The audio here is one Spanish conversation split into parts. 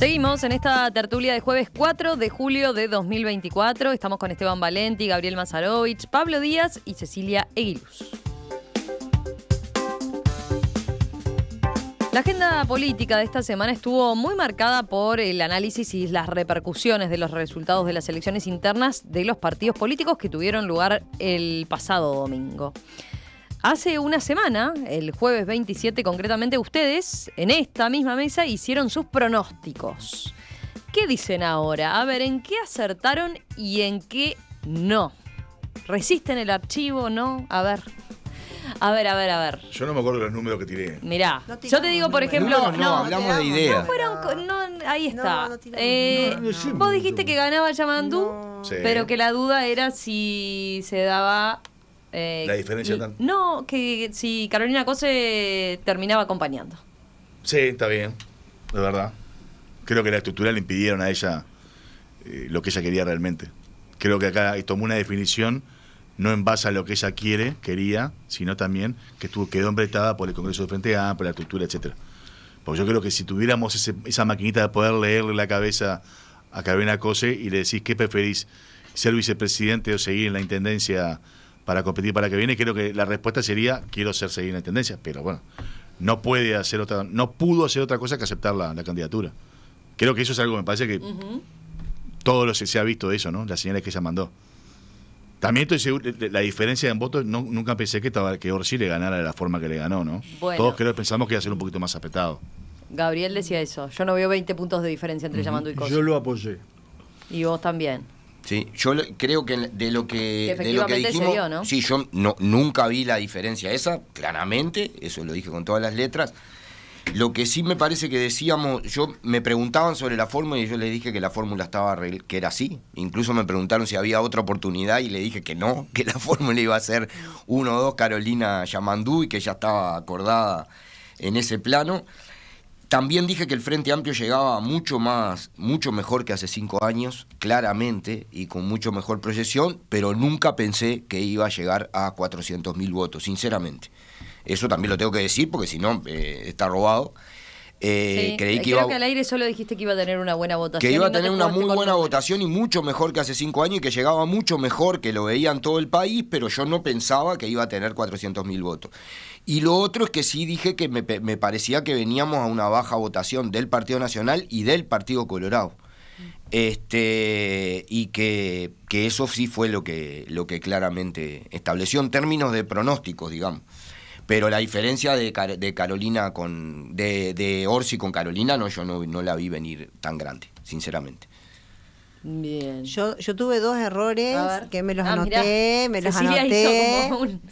Seguimos en esta tertulia de jueves 4 de julio de 2024. Estamos con Esteban Valenti, Gabriel Mazarovich, Pablo Díaz y Cecilia Eguiluz. La agenda política de esta semana estuvo muy marcada por el análisis y las repercusiones de los resultados de las elecciones internas de los partidos políticos que tuvieron lugar el pasado domingo. Hace una semana, el jueves 27 concretamente, ustedes en esta misma mesa hicieron sus pronósticos. ¿Qué dicen ahora? A ver, ¿en qué acertaron y en qué no? ¿Resisten el archivo? ¿No? A ver. A ver, a ver, a ver. Yo no me acuerdo los números que tiré. Mirá, yo te digo, por ejemplo. No, no, hablamos de ideas. ahí está. Eh, vos dijiste que ganaba Yamandú, pero que la duda era si se daba eh, la diferencia No, que si Carolina Cose terminaba acompañando. Sí, está bien, de verdad. Creo que la estructura le impidieron a ella eh, lo que ella quería realmente. Creo que acá tomó una definición no en base a lo que ella quiere, quería, sino también que quedó emprestada por el Congreso de Frente A, por la estructura, etcétera. Porque yo creo que si tuviéramos esa maquinita de poder leerle la cabeza a Carolina Cose y le decís qué preferís, ser vicepresidente o seguir en la intendencia para competir para que viene, creo que la respuesta sería quiero ser seguir en tendencia, pero bueno, no puede hacer otra, no pudo hacer otra cosa que aceptar la, candidatura. Creo que eso es algo, me parece que todos los que se ha visto eso, ¿no? Las señales que ella mandó. También estoy seguro, la diferencia en votos, nunca pensé que, estaba, que Orsi le ganara de la forma que le ganó, ¿no? Todos creo, pensamos que iba a ser un poquito más apretado. Gabriel decía eso, yo no veo 20 puntos de diferencia entre Llamando y Cosa. Yo lo apoyé. Y vos también. Sí, yo creo que de lo que, de dijimos, sí, yo no, nunca vi la diferencia esa, claramente, eso lo dije con todas las letras. Lo que sí me parece que decíamos, yo me preguntaban sobre la fórmula y yo les dije que la fórmula estaba que era así. Incluso me preguntaron si había otra oportunidad y le dije que no, que la fórmula iba a ser 1 o 2 Carolina Yamandú y que ya estaba acordada en ese plano. También dije que el Frente Amplio llegaba mucho más, mucho mejor que hace cinco años, claramente, y con mucho mejor proyección, pero nunca pensé que iba a llegar a 400.000 votos, sinceramente. Eso también lo tengo que decir porque si no eh, está robado. Eh, creí eh, que creo que al aire solo dijiste que iba a tener una buena votación. Que iba a tener una muy buena votación y mucho mejor que hace cinco años y que llegaba mucho mejor, que lo veían todo el país, pero yo no pensaba que iba a tener 400.000 votos. Y lo otro es que sí dije que me, parecía que veníamos a una baja votación del Partido Nacional y del Partido Colorado. Este, y que, que eso sí fue lo que, lo que claramente estableció en términos de pronósticos, digamos. Pero la diferencia de, Carolina con. De, de, Orsi con Carolina, no, yo no, la vi venir tan grande, sinceramente. Bien. Yo, yo tuve dos errores que me los ah, anoté, me los anoté.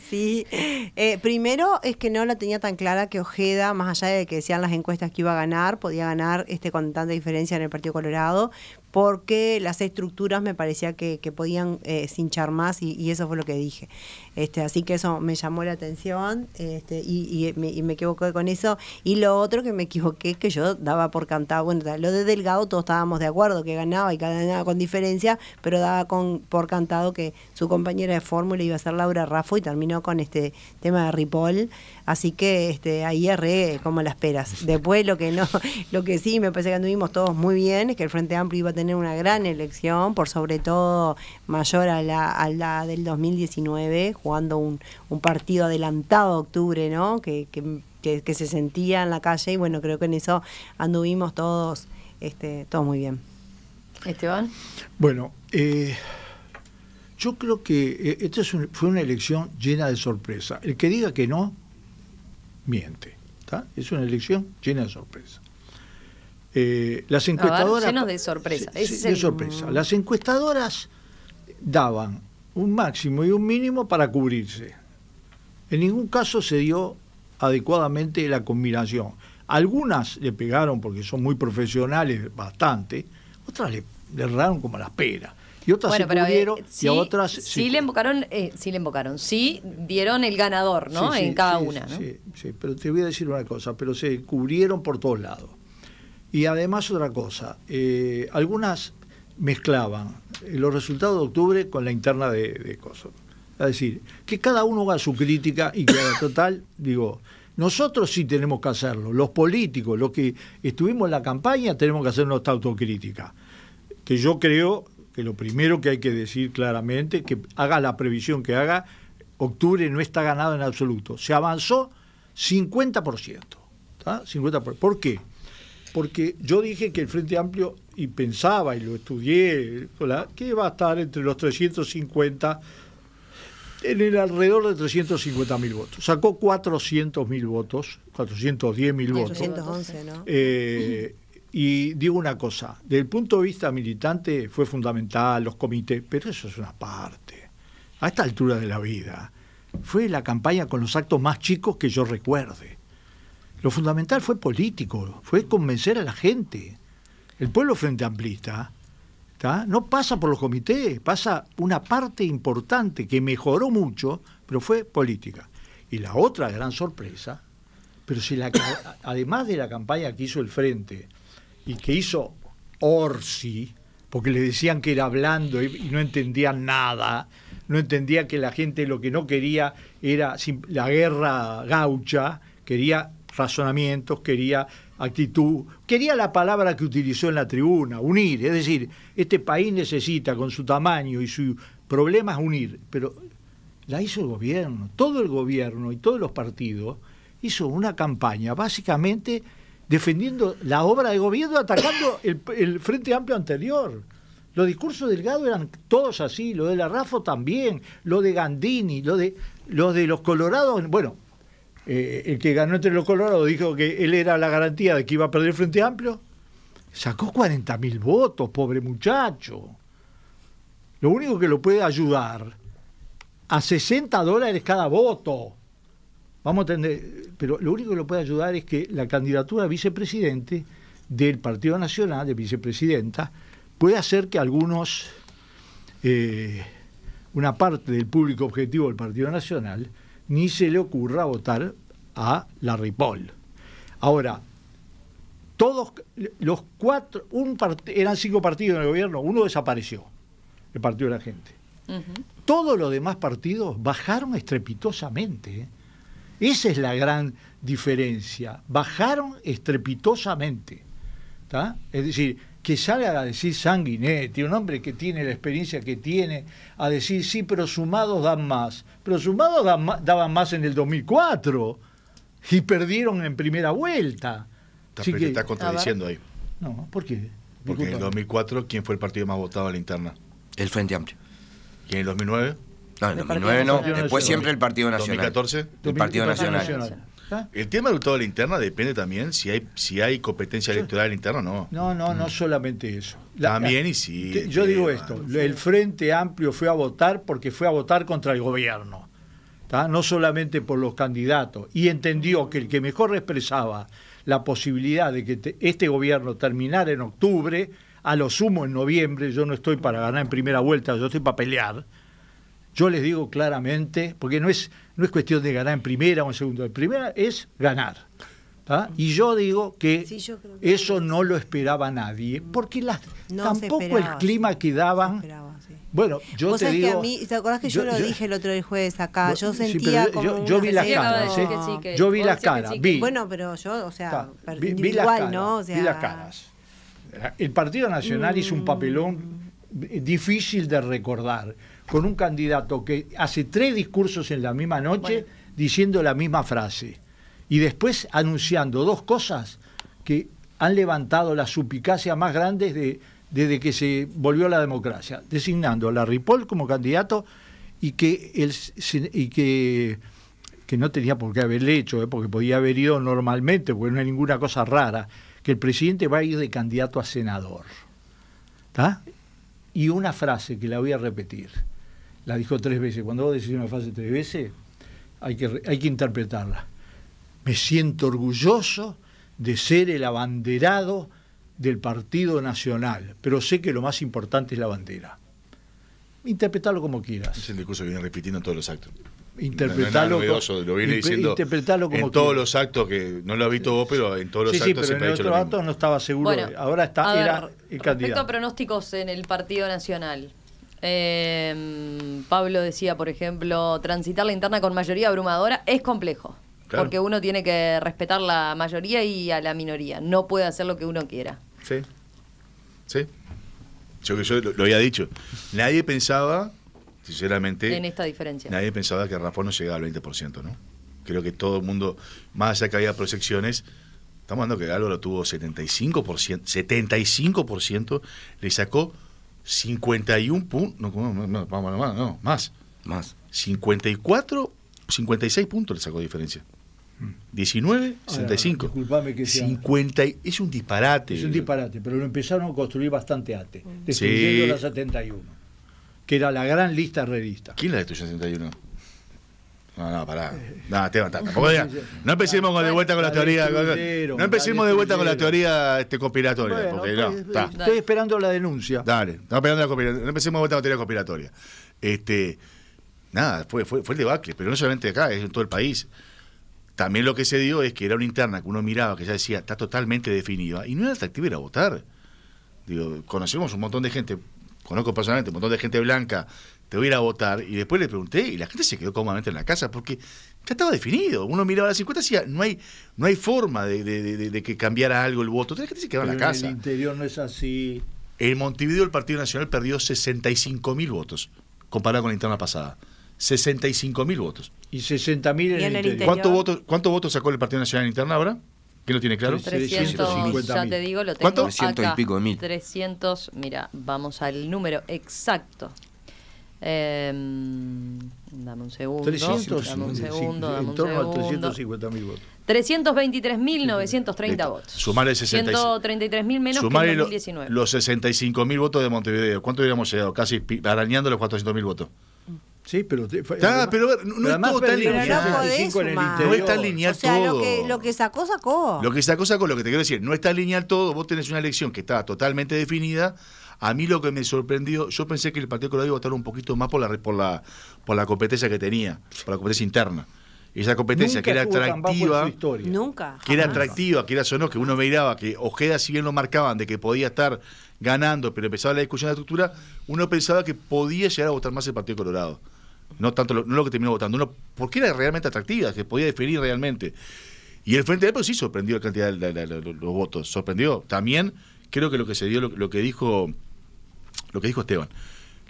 Sí. Eh, primero es que no la tenía tan clara que Ojeda, más allá de que decían las encuestas que iba a ganar, podía ganar este con tanta diferencia en el Partido Colorado, porque las estructuras me parecía que, podían eh, cinchar más y, eso fue lo que dije. Este, así que eso me llamó la atención este, y, me, y, me, equivoqué con eso. Y lo otro que me equivoqué es que yo daba por cantado, bueno, lo de Delgado todos estábamos de acuerdo que ganaba y ganaba con diferencia, pero daba con, por cantado que su compañera de fórmula iba a ser Laura Raffo y terminó con este tema de Ripoll. Así que este, ahí erré como las peras. Después lo que no, lo que sí me parece que anduvimos todos muy bien es que el Frente Amplio iba a tener una gran elección, por sobre todo mayor a la, del 2019, jugando un, partido adelantado a octubre, ¿no? Que, que, se sentía en la calle y bueno, creo que en eso anduvimos todos, este, todos muy bien. Esteban. Bueno, eh, yo creo que eh, esta fue una elección llena de sorpresa. El que diga que no, miente. Es una elección llena de sorpresa. Eh, las encuestadoras. de sorpresa. sorpresa. Las encuestadoras daban un máximo y un mínimo para cubrirse. En ningún caso se dio adecuadamente la combinación. Algunas le pegaron porque son muy profesionales, bastante. Otras le, erraron como las peras. Y otras se eh, cubrieron y a otras... Sí, le invocaron, eh, sí le invocaron. Sí dieron el ganador, ¿no? en cada una, sí, pero te voy a decir una cosa. Pero se cubrieron por todos lados. Y además otra cosa, eh, algunas mezclaban los resultados de octubre con la interna de, de Kosovo. Es decir, que cada uno haga su crítica y que en total, digo, nosotros sí tenemos que hacerlo, los políticos, los que estuvimos en la campaña, tenemos que hacer nuestra autocrítica. Que yo creo que lo primero que hay que decir claramente, que haga la previsión que haga, octubre no está ganado en absoluto. Se avanzó 50%. 50%. ¿Por qué? porque yo dije que el Frente Amplio, y pensaba y lo estudié, que va a estar entre los 350, en el alrededor de 350 mil votos. Sacó 400 mil votos, 410 mil votos. 411, ¿no? Eh, y digo una cosa, Del punto de vista militante fue fundamental los comités, pero eso es una parte. A esta altura de la vida, fue la campaña con los actos más chicos que yo recuerde. Lo fundamental fue político, fue convencer a la gente. El pueblo frente amplista no pasa por los comités, pasa una parte importante que mejoró mucho, pero fue política. Y la otra gran sorpresa, pero si la, además de la campaña que hizo el Frente y que hizo Orsi, porque le decían que era hablando y, no entendían nada, no entendía que la gente lo que no quería era la guerra gaucha, quería razonamientos, quería actitud, quería la palabra que utilizó en la tribuna, unir. Es decir, este país necesita con su tamaño y sus problemas unir, pero la hizo el gobierno, todo el gobierno y todos los partidos hizo una campaña básicamente defendiendo la obra de gobierno, atacando el, Frente Amplio anterior. Los discursos Delgado eran todos así, lo de la también, lo de Gandini, lo de los de los Colorados, bueno, eh, el que ganó entre los colorados dijo que él era la garantía de que iba a perder el Frente Amplio, sacó 40.000 mil votos, pobre muchacho. Lo único que lo puede ayudar a 60 dólares cada voto. Vamos a tener, pero lo único que lo puede ayudar es que la candidatura a vicepresidente del Partido Nacional, de vicepresidenta, puede hacer que algunos, eh, una parte del público objetivo del Partido Nacional, ni se le ocurra votar a la Ripoll. Ahora, todos los cuatro, eran cinco partidos en el gobierno, uno desapareció, el Partido de la Gente. Todos los demás partidos bajaron estrepitosamente. ¿eh? Esa es la gran diferencia. Bajaron estrepitosamente. Es decir, que sale a decir Sanguinetti, un hombre que tiene la experiencia que tiene, a decir, sí, pero sumados dan más. Pero sumados daban más en el 2004 y perdieron en primera vuelta. Está, que, está contradiciendo ahí. No, ¿por qué? Porque en el 2004, ¿quién fue el partido más votado a la interna? El Frente Amplio. ¿Y en el 2009? No, en el 2009 no. Después siempre el Partido Nacional. ¿2014? El Partido Nacional. El tema del todo de la interna depende también si hay si hay competencia electoral interna o no. No, no, no mm. solamente eso. también y si... yo digo esto, el Frente Amplio fue a votar porque fue a votar contra el gobierno, no solamente por los candidatos, y entendió que el que mejor expresaba la posibilidad de que este gobierno terminara en octubre, a lo sumo en noviembre, yo no estoy para ganar en primera vuelta, yo estoy para pelear, yo les digo claramente, porque no es, no es cuestión de ganar en primera o en segunda, en primera es ganar. Y yo digo que, eso no lo esperaba nadie, porque tampoco el clima que daban. Bueno, yo te digo. ¿Te acordás que yo, lo dije el otro jueves acá? Yo sentía como. Yo, vi las caras, ¿eh? Yo vi las caras. Vi. Bueno, pero yo, o sea, vi, las caras, ¿no? vi las caras. El Partido Nacional hizo un papelón mm. difícil de recordar con un candidato que hace tres discursos en la misma noche diciendo la misma frase y después anunciando dos cosas que han levantado la supicacia más grande desde que se volvió la democracia, designando a la Ripoll como candidato y que, y que, no tenía por qué haberle hecho, eh, porque podía haber ido normalmente, porque no hay ninguna cosa rara, que el presidente va a ir de candidato a senador. Y una frase que la voy a repetir la dijo tres veces. Cuando vos decís una frase tres veces, hay que, hay que interpretarla. Me siento orgulloso de ser el abanderado del Partido Nacional, pero sé que lo más importante es la bandera. Interpretalo como quieras. Es el discurso que viene repitiendo en todos los actos. Interpretarlo, como en todos los actos que no lo ha visto vos, pero en todos los actos sí, pero en otros no estaba seguro. ahora está era el pronósticos en el Partido Nacional. Em, Pablo decía, por ejemplo, transitar la interna con mayoría abrumadora es complejo. Porque uno tiene que respetar la mayoría y a la minoría. No puede hacer lo que uno quiera. Sí. Sí. Yo que yo lo, había dicho. Nadie pensaba, sinceramente. En esta diferencia. Nadie pensaba que Rafa no llegaba al 20%, ¿no? Creo que todo el mundo, más allá que había proyecciones, estamos hablando que Galo lo tuvo 75%, 75%, le sacó 51 puntos, no, no, no, no, más. Más. 54, 56 puntos le sacó diferencia. 19, mm. 65. Ah, que sea... 50, es un disparate. Es un disparate, pero lo empezaron a construir bastante antes, destruyendo la 71, que era la gran lista revista. ¿Quién la destruyó en 71? No, no, pará. No, va tampoco No empecemos de vuelta con la teoría. No empecemos de vuelta con la teoría este, conspiratoria. Pues, eh, estoy esperando la denuncia. Dale, esperando la conspiratoria. No empecemos de vuelta con la teoría conspiratoria. Este, nada, fue, fue, fue el debacle, pero no solamente acá, es en todo el país. También lo que se dio es que era una interna que uno miraba, que ya decía, está totalmente definida, y no era atractivo ir a votar. conocemos un montón de gente, conozco personalmente un montón de gente blanca te voy a ir a votar. Y después le pregunté y la gente se quedó cómodamente en la casa porque ya estaba definido. Uno miraba las 50 y decía, no hay, no hay forma de, que cambiara algo el voto. La gente se quedó en la casa. En el interior no es así. En Montevideo el Partido Nacional perdió 65 mil votos comparado con la interna pasada. 65 mil votos. Y 60 mil en, el interior. ¿Cuántos votos, sacó el Partido Nacional en interna ahora? ¿Qué lo tiene claro? 300, te digo, lo tengo 300 y pico de mil. 300, mira, vamos al número exacto. Eh, dame un segundo. 300, dame un segundo. en torno a mil votos. 323.930 votos. Sumar 133.000 menos que Los 65.000 votos de Montevideo. ¿Cuánto hubiéramos llegado? Casi arañando los 400.000 votos. Sí, pero, pero no, es tan lineal. No, o sea, Lo que, lo que sacó, sacó. Lo que sacó, sacó. Lo que te quiero decir, no está tan lineal todo. Vos tenés una elección que está totalmente definida. A mí lo que me sorprendió, yo pensé que el Partido Colorado iba a estar un poquito más por la, por la, por la competencia que tenía, por la competencia interna. Esa competencia que era atractiva. Nunca. Que era atractiva, que era sonó, que uno miraba que Ojeda, si bien lo marcaban de que podía estar ganando, pero empezaba la discusión de la estructura, uno pensaba que podía llegar a votar más el Partido Colorado no tanto lo, no lo que terminó votando, uno, porque era realmente atractiva, que podía definir realmente. Y el Frente Amplio sí sorprendió la cantidad de, los votos, sorprendió. También creo que lo que se dio, lo, que dijo, lo que dijo Esteban,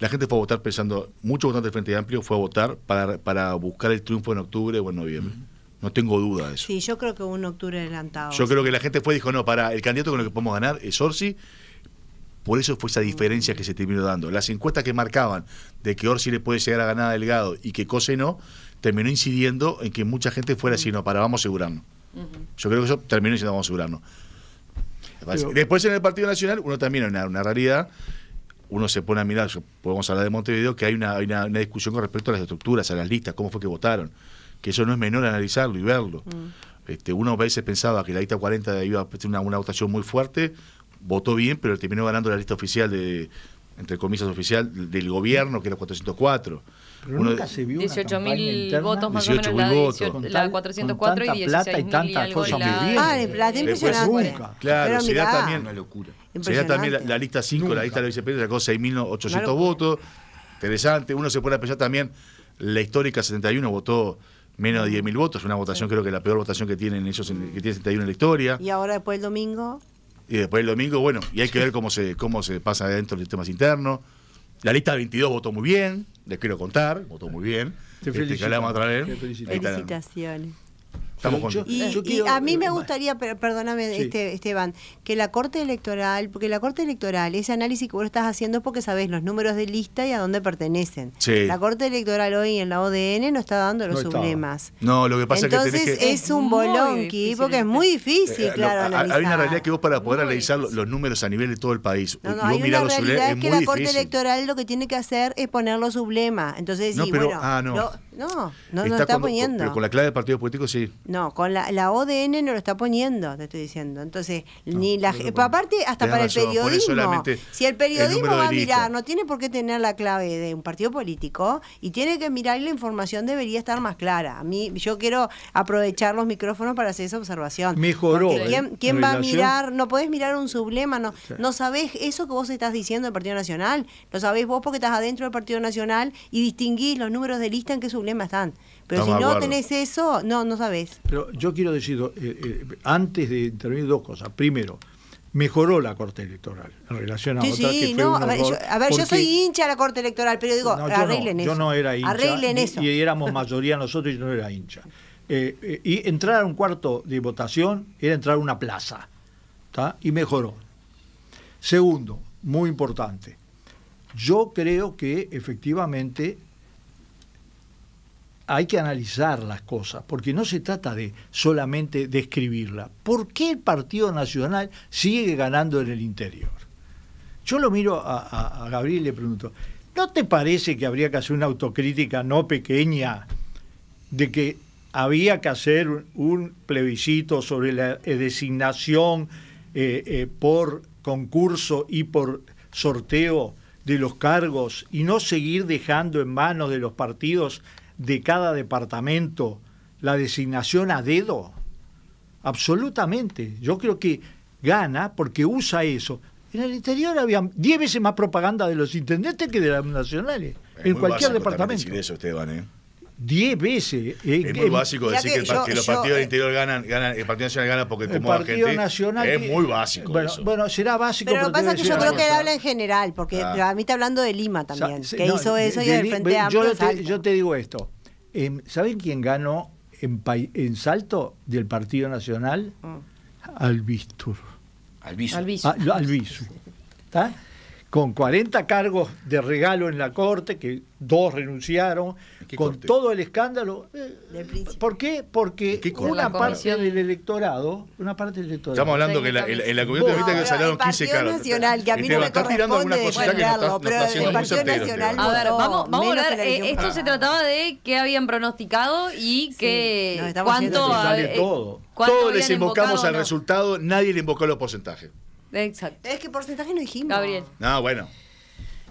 la gente fue a votar pensando, muchos votantes del Frente Amplio fue a votar para, para buscar el triunfo en octubre o en noviembre. No tengo duda de eso. Sí, yo creo que un octubre adelantado. Yo creo que la gente fue y dijo, no, para, el candidato con el que podemos ganar es Orsi por eso fue esa diferencia que se terminó dando. Las encuestas que marcaban de que Orsi le puede llegar a ganar a Delgado y que Cose no, terminó incidiendo en que mucha gente fuera así, no, para, vamos a asegurarnos. Yo creo que eso terminó diciendo, vamos a asegurarnos. Después en el Partido Nacional, uno también una, realidad uno se pone a mirar, podemos hablar de Montevideo, que hay una, discusión con respecto a las estructuras, a las listas, cómo fue que votaron, que eso no es menor analizarlo y verlo. Mm. Este, uno a veces pensaba que la lista 40 iba a tener una votación muy fuerte, votó bien, pero terminó ganando la lista oficial de entre comillas oficial del gobierno que era 404. Pero nunca se vio 18.000 votos más 18, o menos la, votos. la 404 con tanta y plata y tantas cosas la... Ah, plata impresionante. claro, se da también una locura. Se también la, lista 5, la lista de la vicepresidenta sacó 6.800 votos. Interesante, uno se puede apreciar pensar también la histórica 71 votó menos de 10.000 votos, una votación creo que la peor votación que tienen ellos que tiene 71 en la historia. Y ahora después el domingo y después el domingo, bueno, y hay que ver cómo se, cómo se pasa dentro de los interno. internos. La lista 22 votó muy bien, les quiero contar, votó muy bien. Te este, otra vez. Felicitaciones. Eh, y, a mí me eh, gustaría, perdóname, este, Esteban, que la Corte Electoral, porque la Corte Electoral, ese análisis que vos estás haciendo es porque sabés los números de lista y a dónde pertenecen. La Corte Electoral hoy en la ODN no está dando los sublemas. No, lo que pasa Entonces, es que es un bolonqui, porque es muy difícil, eh, claro, Hay una realidad que vos para poder analizar los números a nivel de todo el país, no, que la Corte Electoral lo que tiene que hacer es poner los sublemas. Entonces, pero, ah, no, no, lo está poniendo. pero con la clave de partidos políticos sí. No, con la, la, ODN no lo está poniendo, te estoy diciendo. Entonces, ni la. aparte, hasta para el periodismo. Si el periodismo va a mirar, no tiene por qué tener la clave de un partido político y tiene que mirar y la información debería estar más clara. A mí, yo quiero aprovechar los micrófonos para hacer esa observación. Mejoró. Eh, ¿Quién, va a mirar? No podés mirar un sublema, no, sabés eso que vos estás diciendo del Partido Nacional. Lo sabés vos porque estás adentro del Partido Nacional y distinguís los números de lista en que sublema pero si no tenés eso, no, no sabés. Pero yo quiero decir, eh, eh, antes de intervenir, dos cosas. Primero, mejoró la Corte Electoral en relación a votar a ver, yo, soy hincha de la Corte Electoral, pero digo, arreglen eso. Yo no era hincha. Y éramos mayoría nosotros y yo no era hincha. Eh, y entrar a un cuarto de votación era entrar a una plaza. Y mejoró. Segundo, muy importante, yo creo que efectivamente hay que analizar las cosas, porque no se trata de solamente describirla. ¿Por qué el Partido Nacional sigue ganando en el interior? Yo lo miro a, Gabriel y le pregunto, ¿no te parece que habría que hacer una autocrítica no pequeña de que había que hacer un plebiscito sobre la eh, designación eh, eh, por concurso y por sorteo de los cargos y no seguir dejando en manos de los partidos de cada departamento la designación a dedo? Absolutamente. Yo creo que gana porque usa eso. En el interior había 10 veces más propaganda de los intendentes que de los nacionales, en cualquier departamento. eso, Esteban, ¿eh? 10 veces. Eh, es muy básico decir que, los partidos eh, del interior ganan, ganan, el Partido Nacional gana porque como el es muy básico. Bueno, será básico. Pero, lo que pasa es que yo creo que él habla en general, porque ah. a mí está hablando de Lima también, que hizo eso y de Frente a Yo te, yo te digo esto. Em, ¿Saben quién ganó en, en, Salto del Partido Nacional? Mm. Albistur. Albizu. Ah, ¿Está? con 40 cargos de regalo en la corte, que dos renunciaron, con todo el escándalo. Eh, ¿Por qué? Porque una parte del electorado, una parte del electorado. Estamos hablando que la, la comisión de ahorita que salieron 15 cargos. Nacional, que a mí no me corresponde pero A ver, vamos, vamos a ver, eh, esto se trataba de que habían pronosticado y que cuánto... Eh, todo. les invocamos al resultado, nadie le invocó los porcentajes. Exacto. Es que porcentaje no dijimos. Gabriel. No, bueno.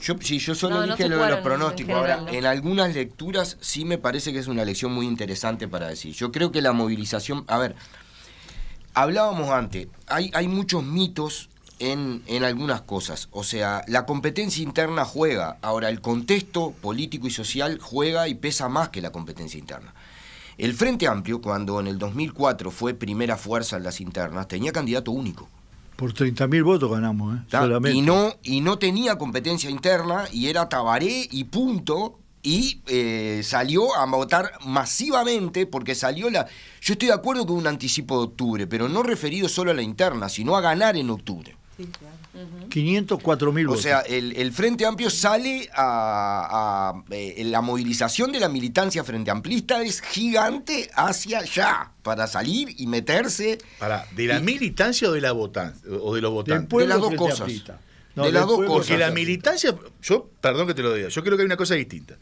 Yo, sí, yo solo dije lo de los pronósticos. En Ahora, en algunas lecturas sí me parece que es una lección muy interesante para decir. Yo creo que la movilización. A ver, hablábamos antes, hay, hay muchos mitos en, en, algunas cosas. O sea, la competencia interna juega. Ahora, el contexto político y social juega y pesa más que la competencia interna. El Frente Amplio, cuando en el 2004 fue primera fuerza en las internas, tenía candidato único. Por 30.000 votos ganamos, ¿eh? Solamente. Y, no, y no tenía competencia interna y era Tabaré y punto. Y eh, salió a votar masivamente porque salió la... Yo estoy de acuerdo con un anticipo de octubre, pero no referido solo a la interna, sino a ganar en octubre mil O sea, el, el, Frente Amplio sale a, eh, la movilización de la militancia Frente Amplista es gigante hacia allá para salir y meterse. Para, de la militancia o de la votancia o de los votantes. de las dos cosas. Porque de las dos cosas. la militancia, yo, perdón que te lo diga, yo creo que hay una cosa distinta.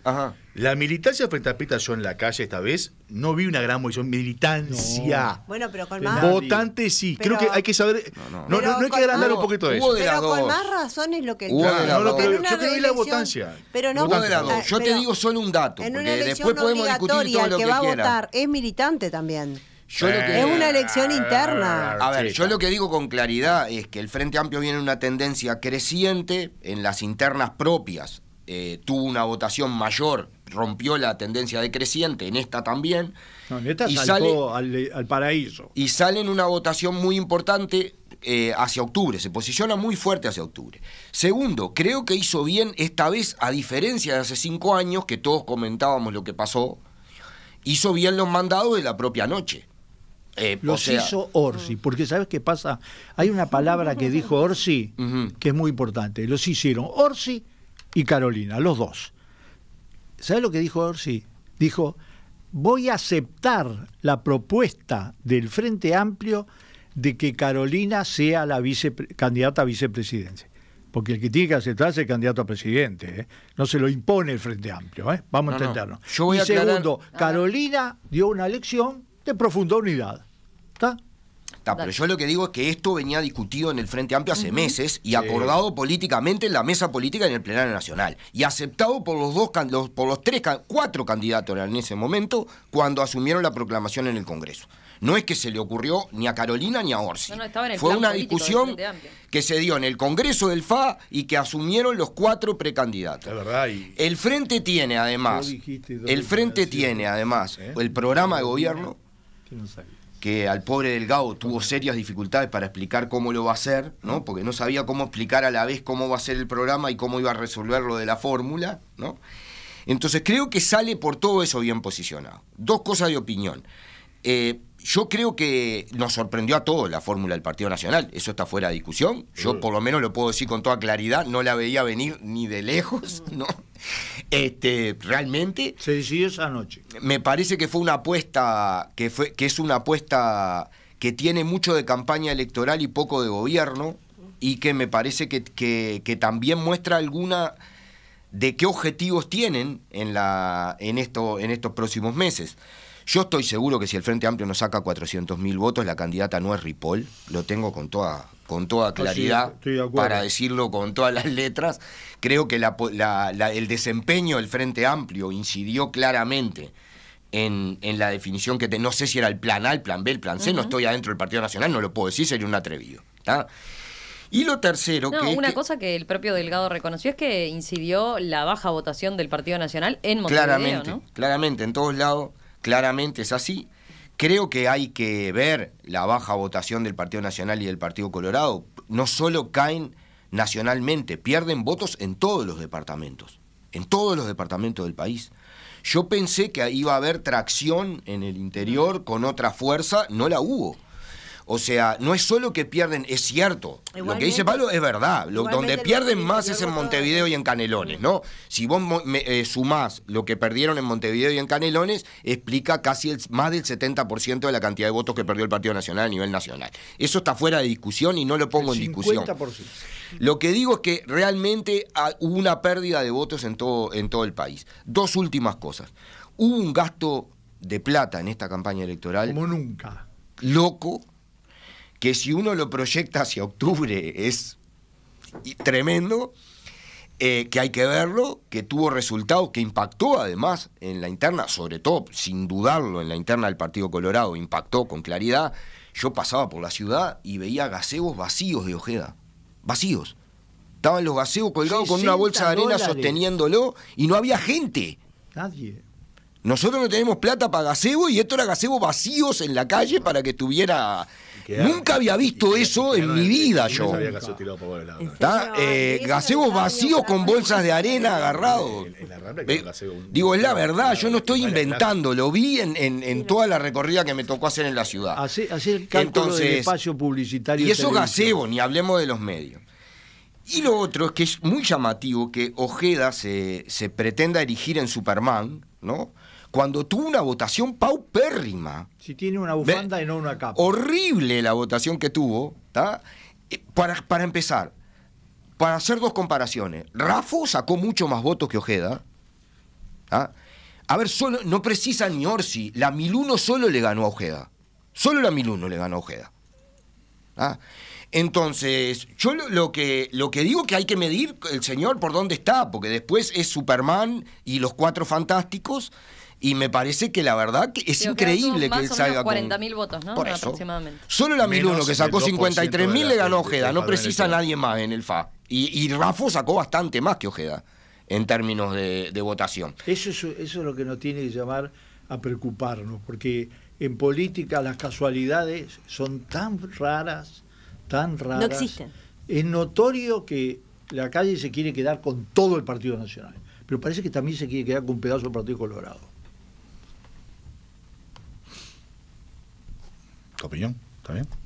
La militancia frente a Pita, yo en la calle esta vez, no vi una gran movilización. Militancia. Bueno, pero con más. Votante sí. creo que hay que saber. No, no, no hay que agrandar un poquito de eso. pero con más razones lo que no, Yo creo que la votancia. Pero no, de las Yo te digo solo un dato. En porque una después podemos discutir todo lo que, que va a votar es militante también. Es una elección interna. A ver, yo lo que digo con claridad es que el Frente Amplio viene en una tendencia creciente en las internas propias. Eh, tuvo una votación mayor, rompió la tendencia decreciente, en esta también. en esta y sale, al, paraíso. Y sale en una votación muy importante eh, hacia octubre, se posiciona muy fuerte hacia octubre. Segundo, creo que hizo bien esta vez, a diferencia de hace cinco años, que todos comentábamos lo que pasó, hizo bien los mandados de la propia noche. Eh, los hizo Orsi, mm. porque ¿sabes qué pasa? Hay una palabra que dijo Orsi que es muy importante. Los hicieron Orsi y Carolina, los dos. ¿Sabes lo que dijo Orsi? Dijo, voy a aceptar la propuesta del Frente Amplio de que Carolina sea la candidata a vicepresidencia. Porque el que tiene que aceptarse es el candidato a presidente. ¿eh? No se lo impone el Frente Amplio. ¿eh? Vamos a entenderlo. y segundo, Carolina dio una elección de profunda unidad. ¿Está? pero yo lo que digo es que esto venía discutido en el Frente Amplio hace meses y acordado políticamente en la mesa política en el Plenario Nacional. Y aceptado por los dos por los tres, cuatro candidatos en ese momento cuando asumieron la proclamación en el Congreso. No es que se le ocurrió ni a Carolina ni a Orsi. No, no, Fue una discusión que se dio en el Congreso del FA y que asumieron los cuatro precandidatos. verdad, El Frente tiene además, el Frente tiene además ¿Eh? el programa de gobierno que al pobre Delgado tuvo serias dificultades para explicar cómo lo va a hacer, ¿no? Porque no sabía cómo explicar a la vez cómo va a ser el programa y cómo iba a resolver lo de la fórmula, ¿no? Entonces creo que sale por todo eso bien posicionado. Dos cosas de opinión. Eh, yo creo que nos sorprendió a todos la fórmula del Partido Nacional, eso está fuera de discusión. Yo por lo menos lo puedo decir con toda claridad, no la veía venir ni de lejos, ¿no? Este, realmente. Se decidió esa noche. Me parece que fue una apuesta, que fue, que es una apuesta que tiene mucho de campaña electoral y poco de gobierno, y que me parece que, también muestra alguna de qué objetivos tienen en la, en esto, en estos próximos meses. Yo estoy seguro que si el Frente Amplio no saca 400.000 votos, la candidata no es Ripoll. Lo tengo con toda, con toda ah, claridad, para decirlo con todas las letras. Creo que el desempeño del Frente Amplio incidió claramente en, en, la definición que te, no sé si era el plan A, el plan B, el plan C, no estoy adentro del Partido Nacional, no lo puedo decir, sería un atrevido. Y lo tercero Una cosa que el propio Delgado reconoció es que incidió la baja votación del Partido Nacional en Montevideo. Claramente, claramente, en todos lados claramente es así. Creo que hay que ver la baja votación del Partido Nacional y del Partido Colorado. No solo caen nacionalmente, pierden votos en todos los departamentos, en todos los departamentos del país. Yo pensé que iba a haber tracción en el interior con otra fuerza, no la hubo. O sea, no es solo que pierden, es cierto. lo que dice Pablo es verdad. Lo, donde pierden más es en Montevideo y en Canelones, ¿no? Si vos eh, sumás lo que perdieron en Montevideo y en Canelones, explica casi más del 70% de la cantidad de votos que perdió el Partido Nacional a nivel nacional. Eso está fuera de discusión y no lo pongo en 50%. discusión. Lo que digo es que realmente ah, hubo una pérdida de votos en todo, en todo el país. Dos últimas cosas. Hubo un gasto de plata en esta campaña electoral. Como nunca. Loco, que si uno lo proyecta hacia octubre es tremendo, eh, que hay que verlo, que tuvo resultados, que impactó además en la interna, sobre todo, sin dudarlo, en la interna del Partido Colorado, impactó con claridad. Yo pasaba por la ciudad y veía gasebos vacíos de Ojeda, vacíos. Estaban los gaseos colgados con una bolsa de arena sosteniéndolo y no había gente. Nadie. Nosotros no tenemos plata para gasebo y esto era gasebo vacíos en la calle para que tuviera Nunca había visto eso en mi vida yo. ¿Está? Eh, eh, vacíos con bolsas de arena agarrados. Digo, es la verdad, yo no estoy inventando, lo vi en, toda la recorrida que me tocó hacer en la ciudad. Entonces, espacio publicitario. Y eso Gasebo, ni hablemos de los medios. Y lo otro es que es muy llamativo que Ojeda se, se pretenda erigir en Superman, ¿no? cuando tuvo una votación paupérrima. Si tiene una bufanda y no una capa. Horrible la votación que tuvo, eh, Para, para empezar, para hacer dos comparaciones, Rafo sacó mucho más votos que Ojeda. A ver, solo, no precisa ni Orsi, la Miluno solo le ganó a Ojeda. Solo la Miluno le ganó a Ojeda. Entonces, yo lo, que, lo que digo que hay que medir el señor por dónde está, porque después es Superman y los cuatro fantásticos, y me parece que la verdad que es increíble que, él salga 40 con. 40.000 votos, ¿no? Por Aproximadamente. Solo la Miluno, que sacó 53.000, le ganó Ojeda. No precisa nadie más en el FA. Y, y Rafo sacó bastante más que Ojeda en términos de, votación. Eso es, eso es lo que nos tiene que llamar a preocuparnos, porque en política las casualidades son tan raras, tan raras. No existen. Es notorio que la calle se quiere quedar con todo el Partido Nacional, pero parece que también se quiere quedar con un pedazo del Partido Colorado. opinión? ¿está bien?